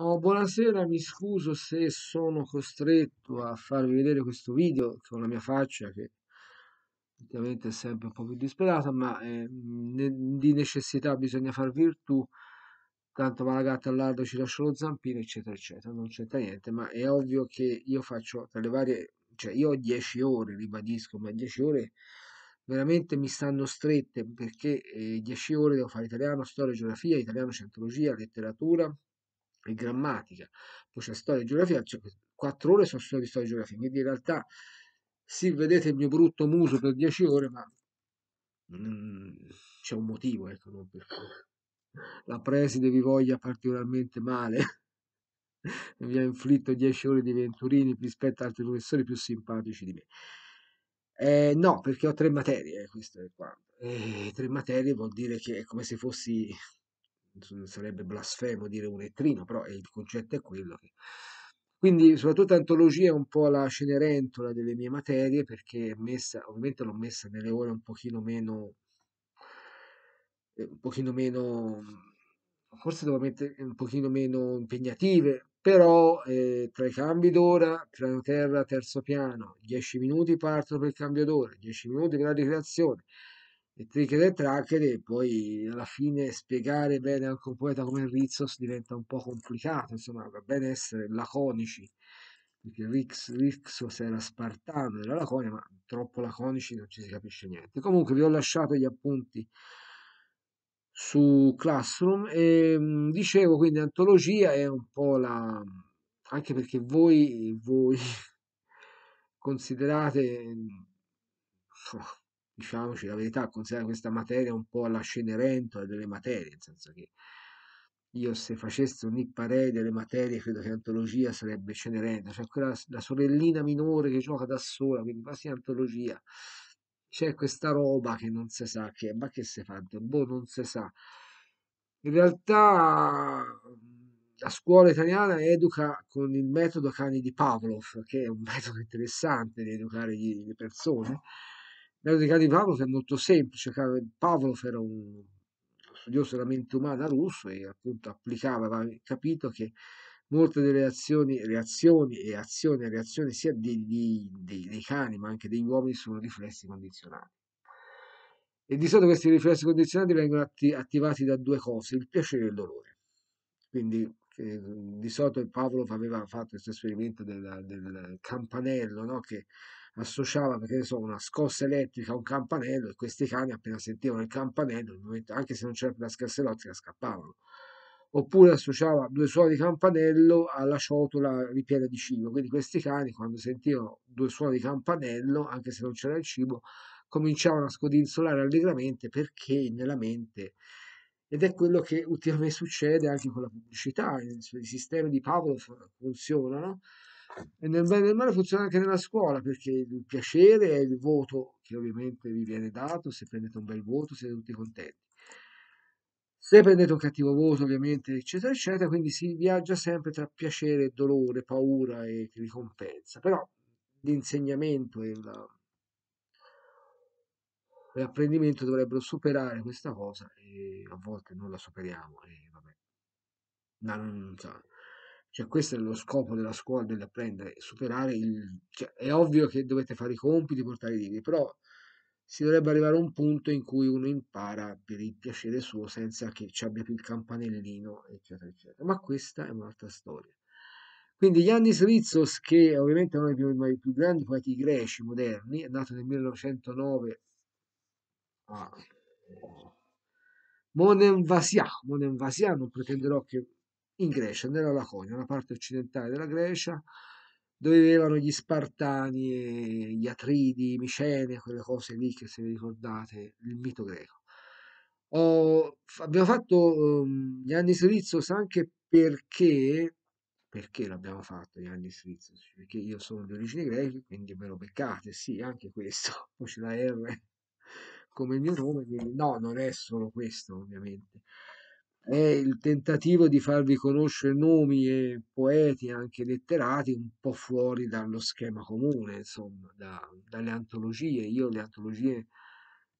Oh, buonasera, mi scuso se sono costretto a farvi vedere questo video con la mia faccia che ovviamente è sempre un po' più disperata, ma eh, di necessità bisogna far virtù, tanto va la gatta all'ardo, ci lascio lo zampino, eccetera, eccetera, non c'entra niente, ma è ovvio che io faccio tra le varie, cioè io ho 10 ore, ribadisco, ma 10 ore veramente mi stanno strette perché eh, ore devo fare italiano, storia, geografia, italiano, centrologia, letteratura, e grammatica, poi c'è storia e geografia, cioè, quattro ore sono solo di storia e geografia, quindi in realtà sì, vedete il mio brutto muso per dieci ore, ma mm, c'è un motivo, ecco, non perché la preside vi voglia particolarmente male vi ha inflitto dieci ore di venturini rispetto ad altri professori più simpatici di me. Eh, no, perché ho tre materie, eh, questo è quanto. Eh, tre materie vuol dire che è come se fossi sarebbe blasfemo dire un etrino, però il concetto è quello. Che... Quindi soprattutto antologia è un po' la cenerentola delle mie materie perché è messa, ovviamente l'ho messa nelle ore un pochino meno, eh, un pochino meno, forse devo mettere un pochino meno impegnative, però eh, tra i cambi d'ora, piano terra, terzo piano, 10 minuti partono per il cambio d'ora, 10 minuti per la ricreazione, e trichere e trachere e poi alla fine spiegare bene anche un poeta come Rizzos diventa un po' complicato, insomma va bene essere laconici, perché Rix, era spartano, era laconia, ma troppo laconici non ci si capisce niente. Comunque vi ho lasciato gli appunti su Classroom e mm, dicevo quindi antologia è un po' la... anche perché voi, voi considerate... Mm, diciamoci la verità, considera questa materia un po' la Cenerentola delle materie, nel senso che io se facessi un nipparei delle materie, credo che antologia sarebbe Cenerentola, cioè quella la sorellina minore che gioca da sola, quindi quasi antologia. C'è questa roba che non si sa che, ma che si fa? Boh, non si sa. In realtà la scuola italiana educa con il metodo cani di Pavlov, che è un metodo interessante di educare le persone, la L'erotica di Pavlov è molto semplice. Cioè, Pavlov era un studioso della mente umana russo e appunto applicava, aveva capito che molte delle azioni, reazioni e azioni e reazioni sia di, di, dei, dei cani ma anche degli uomini sono riflessi condizionati. E di solito questi riflessi condizionati vengono atti, attivati da due cose, il piacere e il dolore. Quindi eh, di solito Pavlov aveva fatto questo esperimento del, del campanello, no? che associava perché so, una scossa elettrica a un campanello e questi cani appena sentivano il campanello, momento, anche se non c'era più la scossa elettrica, scappavano. Oppure associava due suoni di campanello alla ciotola ripiena di cibo. Quindi questi cani, quando sentivano due suoni di campanello, anche se non c'era il cibo, cominciavano a scodinzolare allegramente perché nella mente ed è quello che ultimamente succede anche con la pubblicità, i sistemi di Pavlov funzionano e nel bene e nel male funziona anche nella scuola, perché il piacere è il voto che ovviamente vi viene dato, se prendete un bel voto siete tutti contenti. Se prendete un cattivo voto, ovviamente, eccetera, eccetera, quindi si viaggia sempre tra piacere, dolore, paura e ricompensa. Però l'insegnamento e l'apprendimento dovrebbero superare questa cosa e a volte non la superiamo e vabbè, no, non, non, cioè questo è lo scopo della scuola dell'apprendere, superare il... Cioè, è ovvio che dovete fare i compiti, portare i libri, però si dovrebbe arrivare a un punto in cui uno impara per il piacere suo senza che ci abbia più il campanellino, eccetera, eccetera. Ma questa è un'altra storia. Quindi Yannis Ritsos, che ovviamente è uno dei più, dei più grandi poeti greci moderni, è nato nel 1909 a eh, ah. Monemvasia. Monemvasia, non pretenderò che in Grecia, nella Laconia, una parte occidentale della Grecia, dove vivevano gli Spartani, gli Atridi, i Micene, quelle cose lì che se vi ricordate, il mito greco. Ho, abbiamo fatto um, gli anni Svizzos anche perché, perché l'abbiamo fatto gli anni Svizzos? Perché io sono di origini greche, quindi me lo beccate, sì, anche questo, poi c'è la R come il mio nome, quindi no, non è solo questo ovviamente è il tentativo di farvi conoscere nomi e poeti anche letterati un po' fuori dallo schema comune, insomma, da, dalle antologie. Io le antologie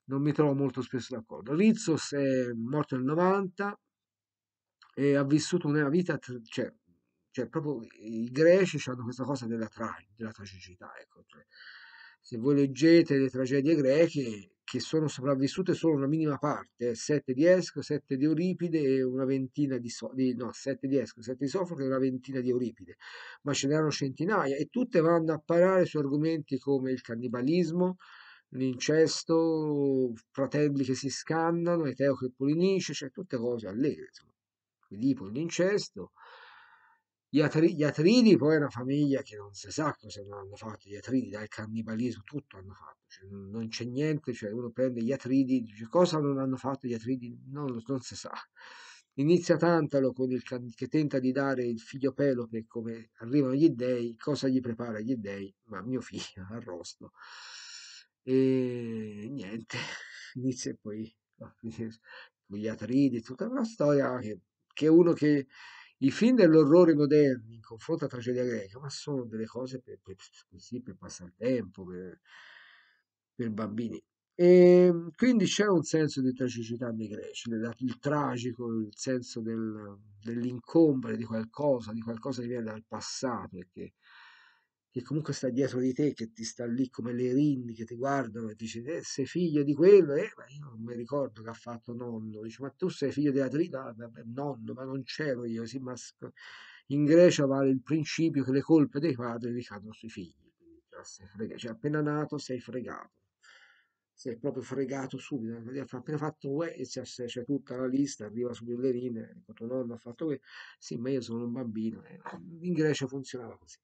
non mi trovo molto spesso d'accordo. Rizzos è morto nel 90 e ha vissuto una vita, cioè, cioè proprio i greci hanno questa cosa della, tra, della tragicità. Ecco. Cioè, se voi leggete le tragedie greche, che sono sopravvissute solo una minima parte, 7 eh, di Esco, 7 di Euripide e una ventina di, so- di no, 7 di Esco, 7 di Sofocle e una ventina di Euripide, ma ce n'erano centinaia e tutte vanno a parare su argomenti come il cannibalismo, l'incesto, fratelli che si scannano, Eteo che pulinisce, cioè tutte cose allegre, insomma. Edipo l'incesto, gli, atri- gli Atridi poi è una famiglia che non si sa cosa hanno fatto, gli Atridi dal cannibalismo tutto hanno fatto, cioè, non c'è niente, cioè uno prende gli Atridi, dice cosa non hanno fatto gli Atridi, non, non si sa. Inizia Tantalo can- che tenta di dare il figlio Pelope come arrivano gli dèi cosa gli prepara gli dèi ma mio figlio, arrosto. E niente, inizia poi ah, no, gli Atridi, tutta una storia che, che uno che i film dell'orrore moderni in confronto alla tragedia greca, ma sono delle cose per, per, così, per passare tempo, per, per bambini. E ehm, quindi c'è un senso di tragicità nei greci, il tragico, il senso del, dell'incombere di qualcosa, di qualcosa che viene dal passato e che che comunque sta dietro di te, che ti sta lì come le rinni, che ti guardano e dice eh, sei figlio di quello, eh, ma io non mi ricordo che ha fatto nonno, dice ma tu sei figlio della Trinità, nonno, ma non c'ero io, sì, ma in Grecia vale il principio che le colpe dei padri ricadono sui figli, cioè, appena nato sei fregato, sei proprio fregato subito, appena fatto uè, c'è, c'è tutta la lista, arriva subito le linee, ecco, tuo nonno ha fatto questo, sì ma io sono un bambino, eh. in Grecia funzionava così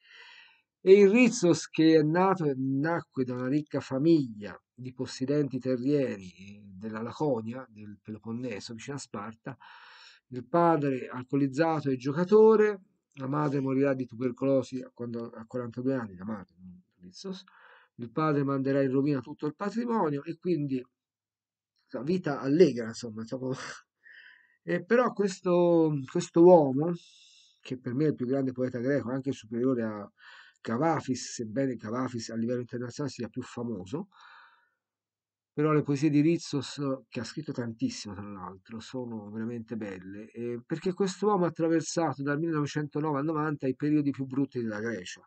e il Rizzos che è nato e nacque da una ricca famiglia di possidenti terrieri della Laconia, del Peloponneso, vicino a Sparta, il padre alcolizzato e giocatore, la madre morirà di tubercolosi a 42 anni, la madre, Rizzos, il padre manderà in rovina tutto il patrimonio e quindi la vita allegra, insomma. Diciamo. E però questo, questo uomo, che per me è il più grande poeta greco, anche superiore a, Cavafis, sebbene Cavafis a livello internazionale sia più famoso, però le poesie di Rizzos, che ha scritto tantissimo tra l'altro, sono veramente belle, eh, perché quest'uomo ha attraversato dal 1909 al 90 i periodi più brutti della Grecia.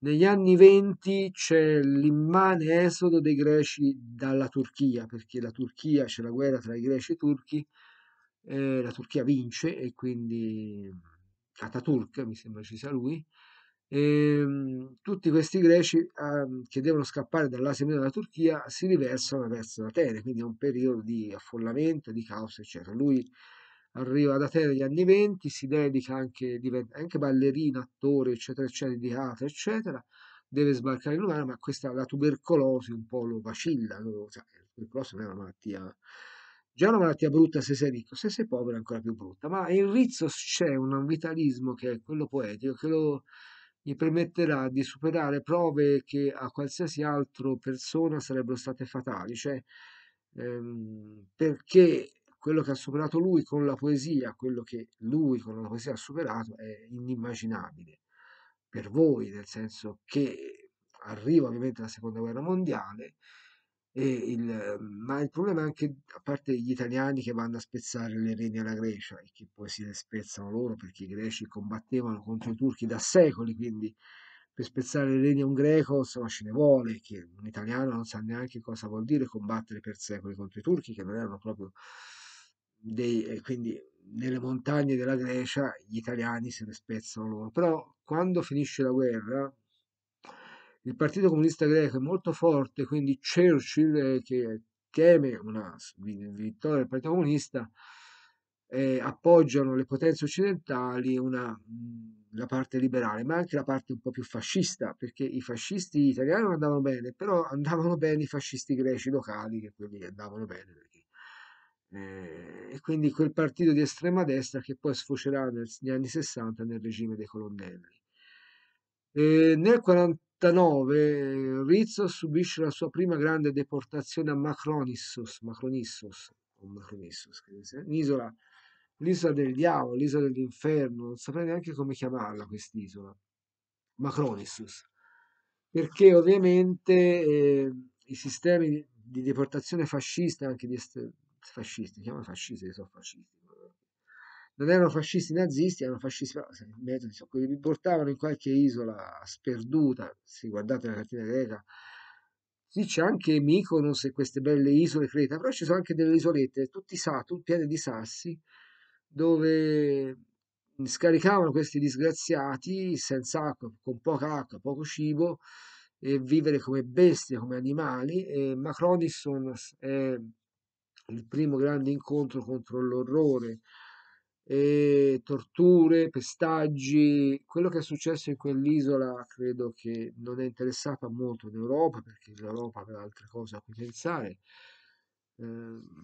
Negli anni 20 c'è l'immane esodo dei greci dalla Turchia, perché la Turchia c'è la guerra tra i greci e i turchi, eh, la Turchia vince e quindi Ataturk, mi sembra ci sia lui, e, ehm, tutti questi greci eh, che devono scappare dall'Asia Minore della Turchia si riversano verso Atene, quindi è un periodo di affollamento, di caos, eccetera. Lui arriva ad Atene negli anni 20, si dedica anche, diventa anche ballerino, attore, eccetera, eccetera, di teatro, eccetera, deve sbarcare in Romano, ma questa, la tubercolosi un po' lo vacilla, lo, cioè, la tubercolosi non è una malattia, già una malattia brutta se sei ricco, se sei povero è ancora più brutta, ma in Rizzo c'è un vitalismo che è quello poetico, che lo gli permetterà di superare prove che a qualsiasi altra persona sarebbero state fatali, cioè ehm, perché quello che ha superato lui con la poesia, quello che lui con la poesia ha superato è inimmaginabile per voi, nel senso che arriva ovviamente la seconda guerra mondiale il, mhmm, ma il problema è anche, a parte gli italiani che vanno a spezzare le reni alla Grecia e che poi si le spezzano loro perché i greci combattevano contro i turchi da secoli, quindi per spezzare le reni a un greco insomma ce ne vuole, che un italiano non sa neanche cosa vuol dire combattere per secoli contro i turchi, che non erano proprio dei... quindi nelle montagne della Grecia gli italiani se le spezzano loro. Però quando finisce la guerra, il Partito Comunista Greco è molto forte, quindi Churchill, che teme una vittoria del Partito Comunista, eh, appoggiano le potenze occidentali una, la parte liberale, ma anche la parte un po' più fascista, perché i fascisti italiani non andavano bene, però andavano bene i fascisti greci locali, che quelli andavano bene. Perché, eh, e quindi quel partito di estrema destra che poi sfocerà negli anni 60 nel regime dei colonnelli. Eh, nel 40 1989 Rizzo subisce la sua prima grande deportazione a Macronissus, Macronissus, Macronissus un'isola, l'isola del diavolo, l'isola dell'inferno, non saprei neanche come chiamarla quest'isola, Macronissus, perché ovviamente eh, i sistemi di deportazione fascista, anche di est- fascisti, chiamano fascisti, sono fascisti, non erano fascisti nazisti, erano fascisti, però insomma, li portavano in qualche isola sperduta, se guardate la cartina greca, Qui c'è anche Mykonos e queste belle isole Creta, però ci sono anche delle isolette, tutti sati, piene di sassi, dove scaricavano questi disgraziati senza acqua, con poca acqua, poco cibo, e vivere come bestie, come animali. E Macronisson è il primo grande incontro contro l'orrore e torture, pestaggi, quello che è successo in quell'isola credo che non è interessato molto l'Europa perché l'Europa aveva altre cose a cui pensare, eh,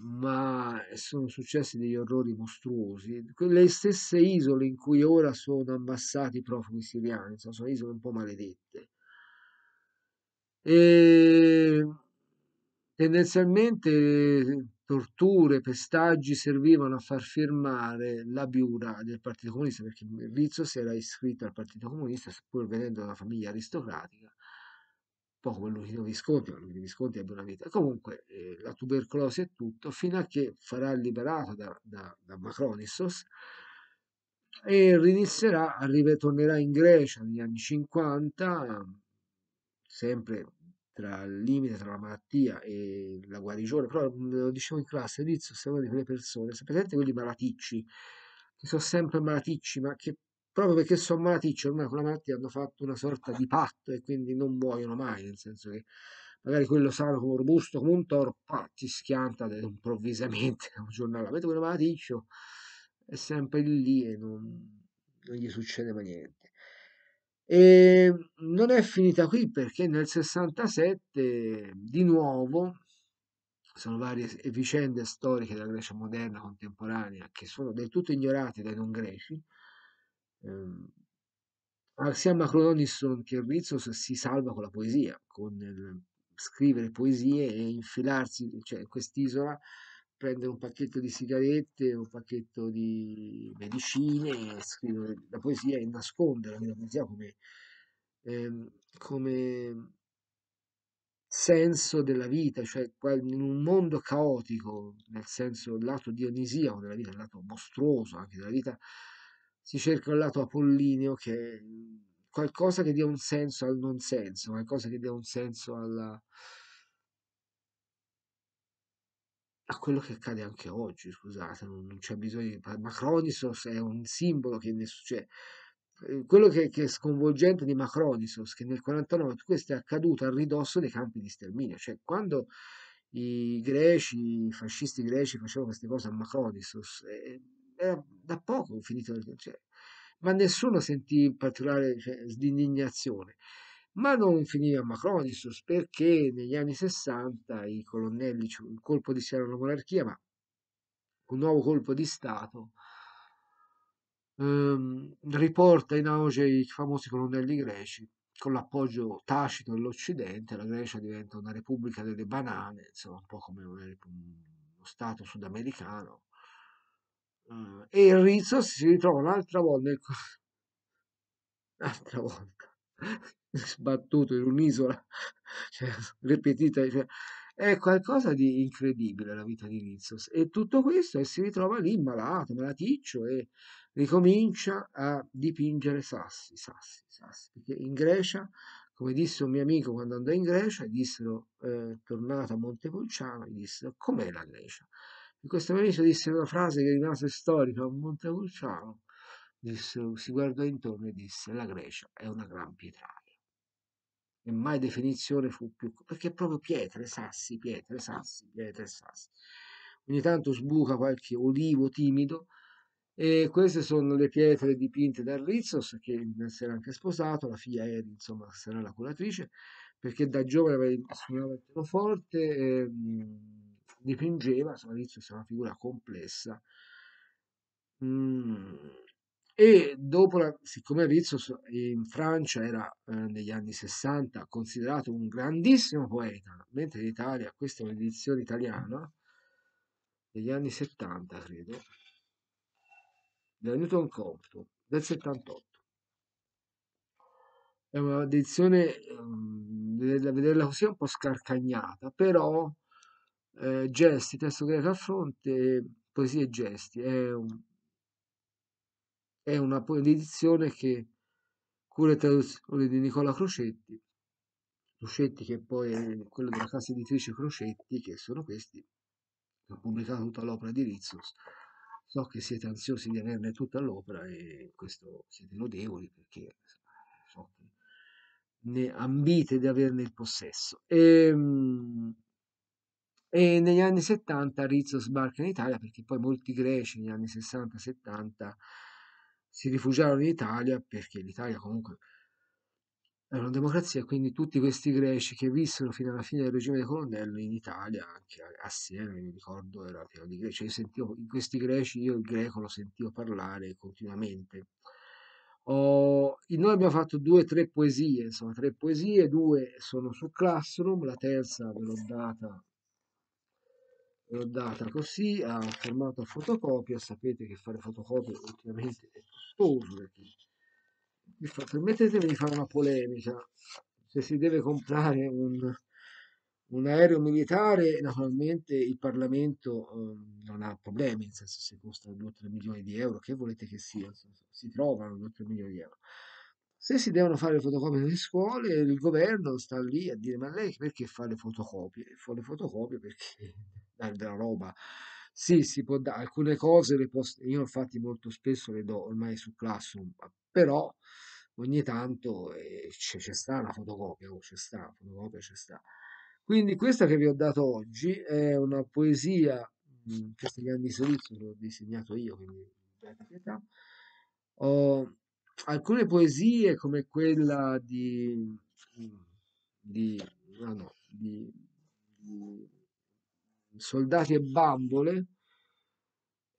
ma sono successi degli orrori mostruosi. Le stesse isole in cui ora sono ammassati i profughi siriani, insomma, sono isole un po' maledette. E ehm, tendenzialmente torture, pestaggi servivano a far firmare la biura del Partito Comunista, perché Rizzo si era iscritto al Partito Comunista, pur venendo da una famiglia aristocratica, un po' come Luchino Visconti, ma Luchino Visconti ebbe una vita. Comunque eh, la tubercolosi e tutto, fino a che farà liberato da, da, da Macronissos e rinizierà, arriva, tornerà in Grecia negli anni 50, sempre tra il limite tra la malattia e la guarigione, però mhmm, lo dicevo in classe, Rizzo è una di quelle persone, sapete quelli malaticci, che sono sempre malaticci, ma che proprio perché sono malaticci ormai con la malattia hanno fatto una sorta di patto e quindi non muoiono mai, nel senso che magari quello sano come robusto come un toro, ah, ti schianta improvvisamente un giornale, avete quello malaticcio, è sempre lì e non, non gli succede mai niente. E ehm, non è finita qui perché nel 67 di nuovo sono varie eh, vicende storiche della Grecia moderna contemporanea che sono del tutto ignorate dai non greci. Ehm, Sia Macronisson che Rizzo si salva con la poesia, con il scrivere poesie e infilarsi, cioè quest'isola prendere un pacchetto di sigarette, un pacchetto di medicine, scrivere la poesia e nascondere la poesia come, ehm, come senso della vita, cioè in un mondo caotico, nel senso il lato dionisiaco della vita, il lato mostruoso anche della vita, si cerca un lato apollineo che è qualcosa che dia un senso al non senso, qualcosa che dia un senso alla, a quello che accade anche oggi, scusate, non, non c'è bisogno di... Macronisos è un simbolo che ne succede. Cioè, ehm, quello che, che, è sconvolgente di Macronisos, che nel 49 questo è accaduto a ridosso dei campi di sterminio, cioè quando i greci, i fascisti greci facevano queste cose a Macronisos, eh, era da poco finito, cioè, ma nessuno sentì in particolare cioè, l'indignazione ma non finiva Macronissus perché negli anni 60 i colonnelli, il colpo di Stato alla monarchia, ma un nuovo colpo di Stato ehm, riporta in auge i famosi colonnelli greci con l'appoggio tacito dell'Occidente, la Grecia diventa una repubblica delle banane, insomma un po' come uno Stato sudamericano. Eh, e il Rizzo si ritrova un'altra volta, nel... un'altra volta sbattuto in un'isola, cioè, ripetita, cioè, è qualcosa di incredibile la vita di Nizos. E tutto questo e si ritrova lì malato, malaticcio e ricomincia a dipingere sassi, sassi, sassi. Perché in Grecia, come disse un mio amico quando andò in Grecia, dissero, eh, tornato a Montepulciano, gli dissero com'è la Grecia. E questo mio amico disse una frase che rimase storica a Montepulciano, disse, si guardò intorno e disse la Grecia è una gran pietraia. E mai definizione fu più... perché proprio pietre, sassi, pietre, sassi, pietre, sassi. Ogni tanto sbuca qualche olivo timido e queste sono le pietre dipinte da Rizzos che si era anche sposato, la figlia Eri insomma sarà la curatrice, perché da giovane suonava il pianoforte, eh, dipingeva, insomma Rizzos è una figura complessa. Mm e dopo la, siccome Rizzo in Francia era eh, negli anni 60 considerato un grandissimo poeta, mentre in Italia, questa è un'edizione italiana, degli anni 70 credo, della Newton Compton del 78. È un'edizione, um, ehm, eh, vederla così un po' scarcagnata, però eh, gesti, testo greco a fronte, poesie e gesti, è un, è una edizione che cura e traduzione di Nicola Crocetti, Crocetti che poi è quello della casa editrice Crocetti, che sono questi, che ha pubblicato tutta l'opera di Rizzus. So che siete ansiosi di averne tutta l'opera e questo siete lodevoli perché so che ne ambite di averne il possesso. E, ehm, e negli anni 70 Rizzo sbarca in Italia perché poi molti greci negli anni 60-70 si rifugiarono in Italia perché l'Italia comunque era una democrazia, quindi tutti questi greci che vissero fino alla fine del regime dei colonnello in Italia, anche assieme, mi ricordo, era pieno di greci, cioè io sentivo, questi greci io il greco lo sentivo parlare continuamente. Oh, noi abbiamo fatto due o tre poesie, insomma tre poesie, due sono su Classroom, la terza ve l'ho data l'ho data così a formato a fotocopia sapete che fare fotocopie ultimamente è costoso perché... permettetemi di fare una polemica se si deve comprare un, un aereo militare naturalmente il Parlamento eh, non ha problemi nel senso se costa 2-3 milioni di euro che volete che sia si trovano 2-3 milioni di euro se si devono fare le fotocopie nelle scuole, il governo sta lì a dire: Ma lei perché fa le fotocopie? Fa le fotocopie perché della roba. Sì, si può dare alcune cose, le posso, io infatti molto spesso le do ormai su Classroom, però ogni tanto eh, c'è, sta una fotocopia, oh, c'è sta una fotocopia, c'è sta. Quindi questa che vi ho dato oggi è una poesia, mh, mhmm, questi grandi solizio l'ho disegnato io, quindi pietà. Ho alcune poesie come quella di... Mhmm, di, no, ah no, di, di soldati e bambole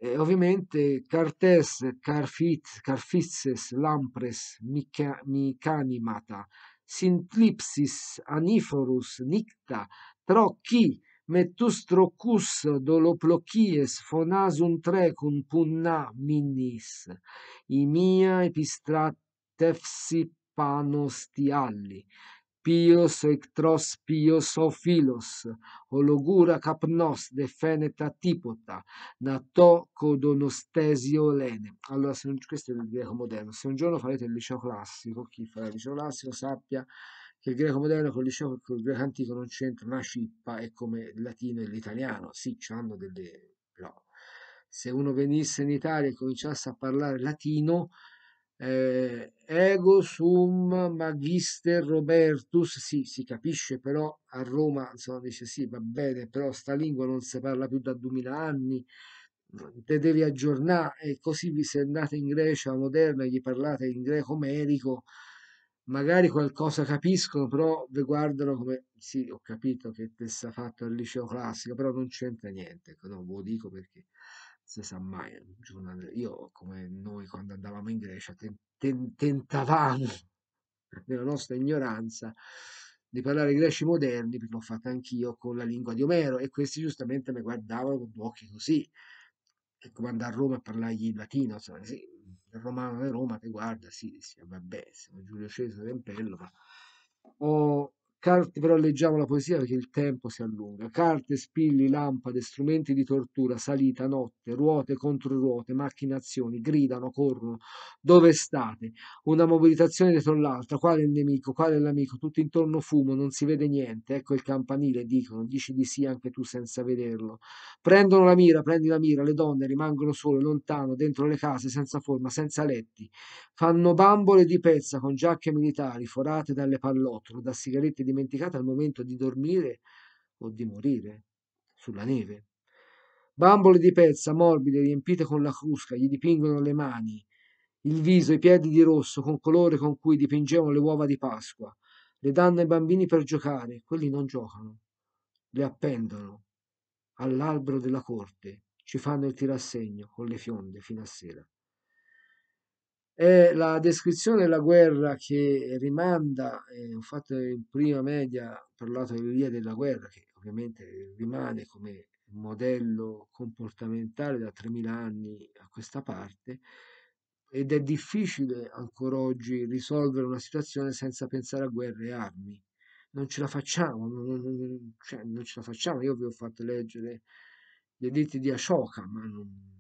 e ovviamente cartes carfit carfices lampres mica micanimata sintlipsis aniforus nicta trochi metustrocus metus trocus dolo un punna minnis i mia epistrat tefsi panos tialli Pios ectros pios ophilos, ologura capnos de feneta tipota, nato codonostesio lene. Allora, se non, questo è il greco moderno. Se un giorno farete il liceo classico, chi farà il liceo classico sappia che il greco moderno con il liceo con il greco antico non c'entra una cippa, è come il latino e l'italiano. Sì, ci hanno delle... però se uno venisse in Italia e cominciasse a parlare latino eh, ego sum magister Robertus, sì, si capisce però a Roma, insomma dice sì, va bene, però sta lingua non si parla più da duemila anni, te devi aggiornare e così vi se andate in Grecia moderna e gli parlate in greco omerico, magari qualcosa capiscono, però vi guardano come sì, ho capito che te sta fatto al liceo classico, però non c'entra niente, ecco, non ve lo dico perché si sa mai, io come noi quando andavamo in Grecia tentavamo nella nostra ignoranza di parlare i greci moderni, perché l'ho fatto anch'io con la lingua di Omero e questi giustamente mi guardavano con due occhi così, è come andare a Roma a parlargli il latino, insomma, sì, il romano di Roma ti guarda, sì, sì, vabbè, siamo Giulio Cesare Tempello, ma ho Carte, però leggiamo la poesia perché il tempo si allunga. Carte, spilli, lampade, strumenti di tortura, salita, notte, ruote contro ruote, macchinazioni, gridano, corrono. Dove state? Una mobilitazione dietro l'altra. Qual è il nemico? Qual è l'amico? Tutto intorno fumo, non si vede niente. Ecco il campanile, dicono. Dici di sì anche tu senza vederlo. Prendono la mira, prendi la mira. Le donne rimangono sole, lontano, dentro le case, senza forma, senza letti. Fanno bambole di pezza con giacche militari forate dalle pallottole, da sigarette di dimenticata al momento di dormire o di morire sulla neve. Bambole di pezza, morbide, riempite con la crusca, gli dipingono le mani, il viso, i piedi di rosso, con colore con cui dipingevano le uova di Pasqua. Le danno ai bambini per giocare, quelli non giocano. Le appendono all'albero della corte, ci fanno il tirassegno con le fionde fino a sera. È la descrizione della guerra che rimanda, eh, ho fatto in prima media, ho parlato via della guerra, che ovviamente rimane come modello comportamentale da 3000 anni a questa parte, ed è difficile ancora oggi risolvere una situazione senza pensare a guerre e armi. Non ce la facciamo, non, non, cioè, non ce la facciamo. Io vi ho fatto leggere gli editi di Ashoka, ma non,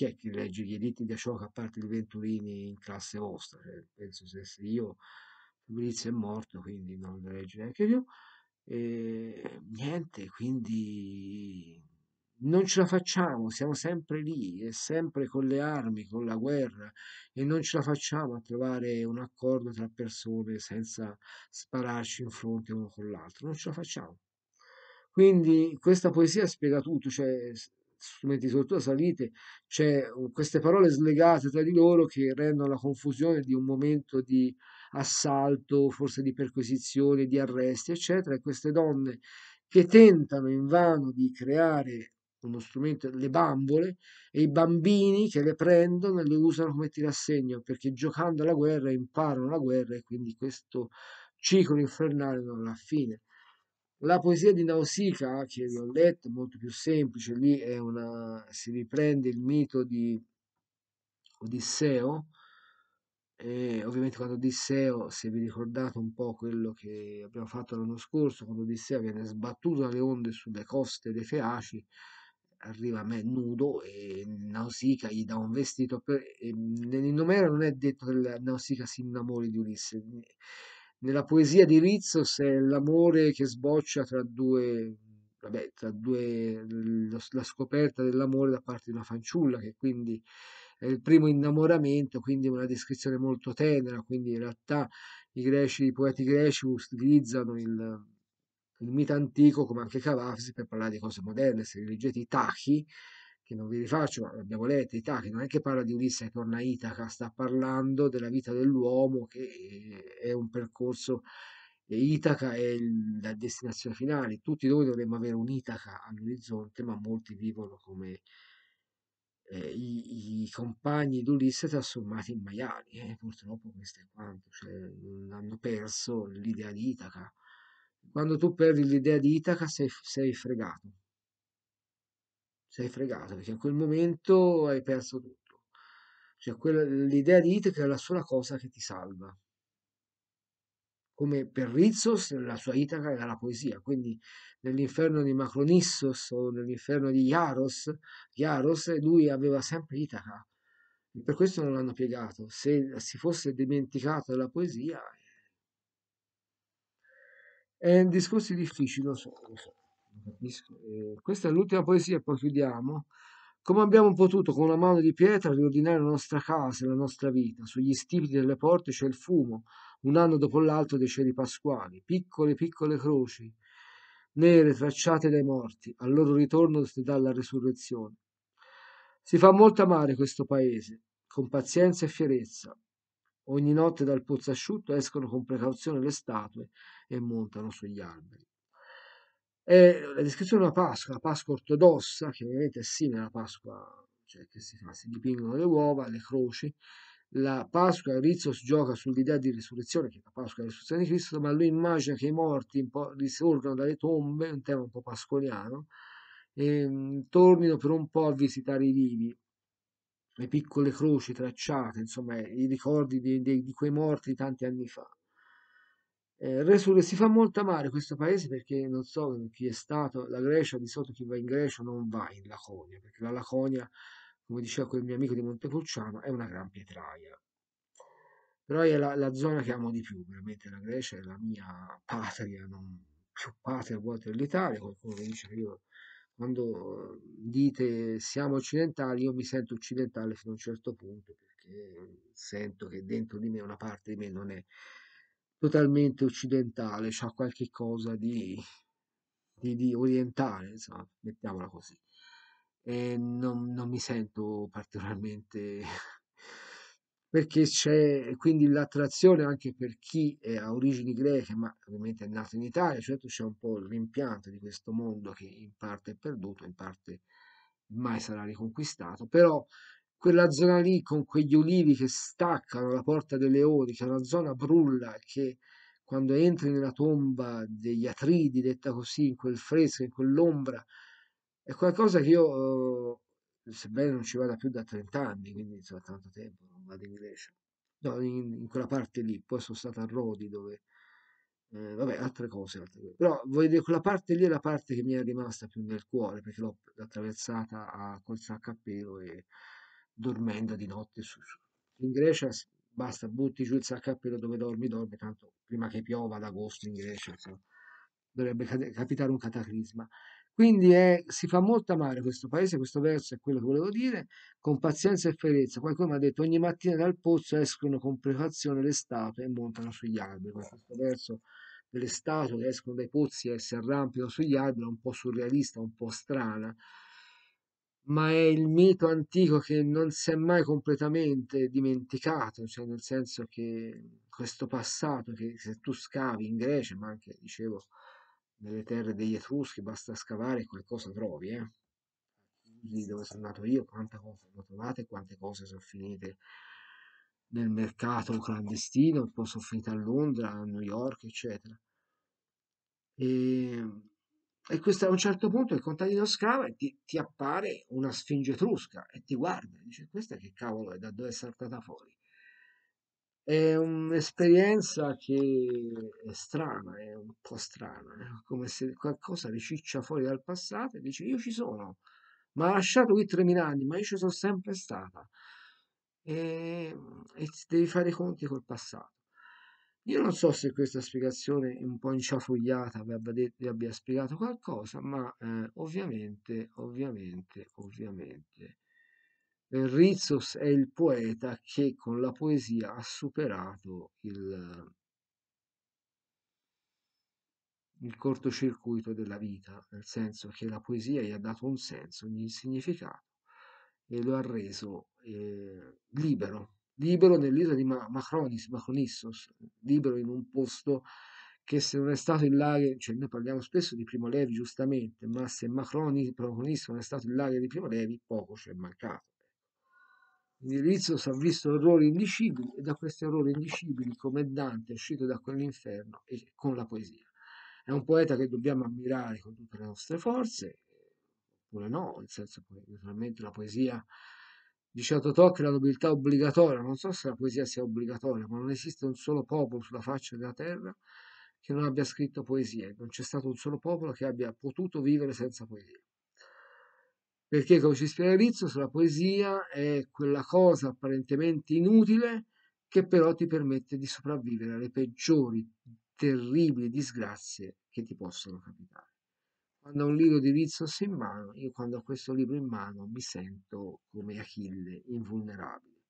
chi è che legge gli editti di Ashoka a parte di Venturini in classe vostra? Cioè, penso se io, Fabrizio è morto, quindi non le legge neanche io. E, ehm, niente, quindi non ce la facciamo, siamo sempre lì, e sempre con le armi, con la guerra, e non ce la facciamo a trovare un accordo tra persone senza spararci in fronte uno con l'altro, non ce la facciamo. Quindi questa poesia spiega tutto, cioè strumenti di la salite, c'è uh, queste parole slegate tra di loro che rendono la confusione di un momento di assalto, forse di perquisizione, di arresti, eccetera, e queste donne che tentano invano di creare uno strumento, le bambole, e i bambini che le prendono e le usano come tirassegno, perché giocando alla guerra imparano la guerra e quindi questo ciclo infernale non ha fine. La poesia di Nausicaa, che vi ho letto, è molto più semplice, lì una, si riprende il mito di Odisseo, e ovviamente quando Odisseo, se vi ricordate un po' quello che abbiamo fatto l'anno scorso, quando Odisseo viene sbattuto dalle onde sulle coste dei Feaci, arriva a me nudo e Nausicaa gli dà un vestito. Per... Nell'innomera non è detto che Nausicaa si innamori di Ulisse, nella poesia di Rizzos è l'amore che sboccia tra due, vabbè, tra due la scoperta dell'amore da parte di una fanciulla, che quindi è il primo innamoramento, quindi una descrizione molto tenera, quindi in realtà i, greci, i poeti greci utilizzano il, il mito antico, come anche Cavafsi, per parlare di cose moderne, se leggete i Tachi, che non vi rifaccio, ma l'abbiamo letto, Itachi, non è che parla di Ulisse che torna a Itaca, sta parlando della vita dell'uomo che eh, è un percorso, e Itaca è la destinazione finale, tutti noi dovremmo avere un'Itaca all'orizzonte, ma molti vivono come eh, i, i, compagni d'Ulisse trasformati in maiali, eh, purtroppo questo è quanto, cioè, hanno perso l'idea di Itaca. Quando tu perdi l'idea di Itaca sei, sei fregato, sei fregato perché in quel momento hai perso tutto. Cioè, quella, l'idea di Ithaca è la sola cosa che ti salva. Come per Rizzos, la sua Itaca era la poesia, quindi nell'inferno di Macronissos o nell'inferno di Iaros, Iaros lui aveva sempre Itaca. per questo non l'hanno piegato. Se si fosse dimenticato della poesia, eh, è un discorso difficile, lo so, lo so. Eh, questa è l'ultima poesia e poi chiudiamo. Come abbiamo potuto con una mano di pietra riordinare la nostra casa e la nostra vita? Sugli stipiti delle porte c'è il fumo, un anno dopo l'altro dei cieli pasquali, piccole piccole croci, nere tracciate dai morti, al loro ritorno dalla dà resurrezione. Si fa molto amare questo paese, con pazienza e fierezza. Ogni notte dal pozzo asciutto escono con precauzione le statue e montano sugli alberi è eh, la descrizione della Pasqua, la Pasqua ortodossa, che ovviamente è simile alla Pasqua cioè che si si dipingono le uova, le croci. La Pasqua, Rizzo gioca sull'idea di risurrezione, che è la Pasqua è la risurrezione di Cristo, ma lui immagina che i morti risorgano dalle tombe, un tema un po' pascoliano, e ehm, tornino per un po' a visitare i vivi. Le piccole croci tracciate, insomma, i ricordi di, di, di quei morti tanti anni fa. Eh, Re si fa molto amare questo paese perché non so chi è stato, la Grecia, di solito chi va in Grecia non va in Laconia, perché la Laconia, come diceva quel mio amico di Montepulciano, è una gran pietraia. Però è la, la zona che amo di più, veramente la Grecia è la mia patria, non più patria a volte dell'Italia, qualcuno mi dice che io quando dite siamo occidentali, io mi sento occidentale fino a un certo punto, perché sento che dentro di me una parte di me non è totalmente occidentale, ha qualche cosa di, di, di orientale, insomma, mettiamola così. E non, non mi sento particolarmente perché c'è quindi l'attrazione anche per chi ha origini greche, ma ovviamente è nato in Italia, certo c'è un po' il rimpianto di questo mondo che in parte è perduto, in parte mai sarà riconquistato, però quella zona lì con quegli ulivi che staccano la porta dei leoni, che è una zona brulla che quando entri nella tomba degli atridi, detta così, in quel fresco, in quell'ombra, è qualcosa che io, eh, sebbene non ci vada più da 30 anni, quindi insomma tanto tempo, non vado in Grecia, no, in, in quella parte lì, poi sono stato a Rodi dove, eh, vabbè, altre cose, altre cose, però voglio dire, quella parte lì è la parte che mi è rimasta più nel cuore, perché l'ho attraversata a Colza a pelo e dormendo di notte. Su, su. In Grecia basta, butti giù il sacco a pelo dove dormi, dormi, tanto prima che piova ad agosto in Grecia, insomma, dovrebbe capitare un cataclisma. Quindi è, si fa molto amare questo paese, questo verso è quello che volevo dire, con pazienza e fierezza. Qualcuno mi ha detto ogni mattina dal pozzo escono con precauzione le statue e montano sugli alberi. Questo verso delle statue che escono dai pozzi e si arrampicano sugli alberi è un po' surrealista, un po' strana, ma è il mito antico che non si è mai completamente dimenticato, cioè nel senso che questo passato che se tu scavi in Grecia, ma anche dicevo nelle terre degli Etruschi, basta scavare e qualcosa trovi, eh. Lì dove sono nato io, quante cose sono trovate, quante cose sono finite nel mercato clandestino, poi sono finite a Londra, a New York, eccetera. E ehm, e questo a un certo punto il contadino scava e ti, ti appare una sfinge etrusca e ti guarda e dice questa che cavolo è da dove è saltata fuori. È un'esperienza che è strana, è un po' strana, come se qualcosa riciccia fuori dal passato e dice io ci sono, ma ha lasciato qui 3.000 anni, ma io ci sono sempre stata. E, e devi fare i conti col passato. Io non so se questa spiegazione un po' inciafogliata vi abbia, detto, vi abbia spiegato qualcosa, ma eh, ovviamente, ovviamente, ovviamente, eh, Rizzos è il poeta che con la poesia ha superato il, il cortocircuito della vita, nel senso che la poesia gli ha dato un senso, un significato e lo ha reso eh, libero, libero nell'isola di Macronis, Macronissos, libero in un posto che se non è stato il lager, cioè noi parliamo spesso di Primo Levi giustamente, ma se Macronis, Macronis non è stato il lager di Primo Levi, poco ci è mancato. L'indirizzo si è visto errori indicibili e da questi errori indicibili come Dante è uscito da quell'inferno e con la poesia. È un poeta che dobbiamo ammirare con tutte le nostre forze, oppure no, nel senso che naturalmente la poesia Diceva Totò che la nobiltà obbligatoria, non so se la poesia sia obbligatoria, ma non esiste un solo popolo sulla faccia della terra che non abbia scritto poesie, non c'è stato un solo popolo che abbia potuto vivere senza poesie. Perché, come ci spiega Rizzo, la poesia è quella cosa apparentemente inutile che però ti permette di sopravvivere alle peggiori, terribili disgrazie che ti possono capitare. Quando ho un libro di Rizos in mano, io quando ho questo libro in mano mi sento come Achille, invulnerabile.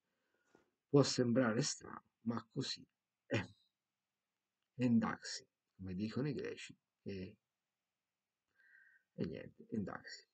Può sembrare strano, ma così è. Endaxi, come dicono i greci, e, e niente, endaxi.